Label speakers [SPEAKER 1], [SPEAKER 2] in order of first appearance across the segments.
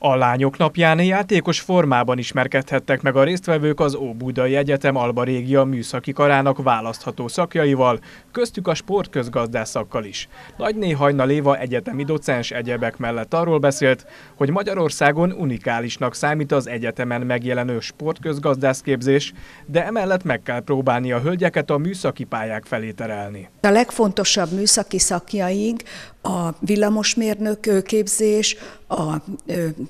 [SPEAKER 1] A lányok napján játékos formában ismerkedhettek meg a résztvevők az Óbudai Egyetem Alba Régia műszaki karának választható szakjaival, köztük a sportközgazdászakkal is. Nagy néhajna Léva egyetemi docens egyebek mellett arról beszélt, hogy Magyarországon unikálisnak számít az egyetemen megjelenő sportközgazdászképzés, de emellett meg kell próbálni a hölgyeket a műszaki pályák felé terelni.
[SPEAKER 2] A legfontosabb műszaki szakjaink a villamosmérnök képzés, a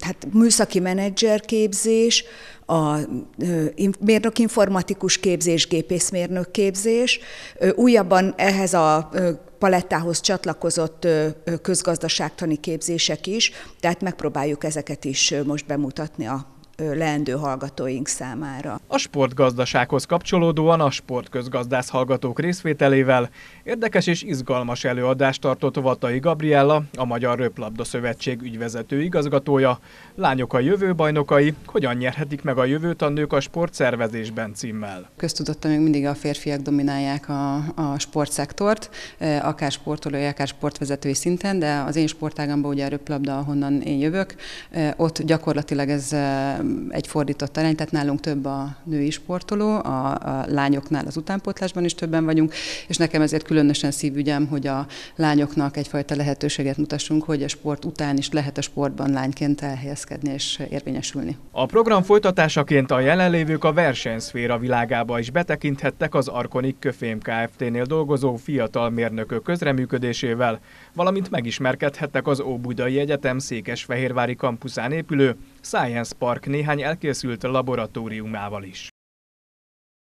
[SPEAKER 2] hát műszaki menedzser képzés, a mérnök informatikus képzés, gépészmérnök képzés, újabban ehhez a palettához csatlakozott közgazdaságtani képzések is, tehát megpróbáljuk ezeket is most bemutatni a leendő hallgatóink számára.
[SPEAKER 1] A sportgazdasághoz kapcsolódóan a sportközgazdász hallgatók részvételével érdekes és izgalmas előadást tartott Vatai Gabriella, a Magyar Röplabda Szövetség ügyvezető igazgatója, Lányok a jövő bajnokai, hogyan nyerhetik meg a jövőt a nők a sportszervezésben címmel.
[SPEAKER 3] Köztudottan még mindig a férfiak dominálják a, a sportszektort, akár sportolói, akár sportvezetői szinten, de az én sportágamban ugye a röplabda, ahonnan én jövök, ott gyakorlatilag ez egy fordított arány, tehát nálunk több a női sportoló, a, a lányoknál az utánpótlásban is többen vagyunk, és nekem ezért különösen szívügyem, hogy a lányoknak egyfajta lehetőséget mutassunk, hogy a sport után is lehet a sportban lányként elhelyezkedni és érvényesülni.
[SPEAKER 1] A program folytatásaként a jelenlévők a versenyszféra világába is betekinthettek az Arkonik Köfém Kft-nél dolgozó fiatal mérnökök közreműködésével, valamint megismerkedhettek az Óbudai Egyetem Székesfehérvári kampuszán épülő Science Park néhány elkészült laboratóriumával is.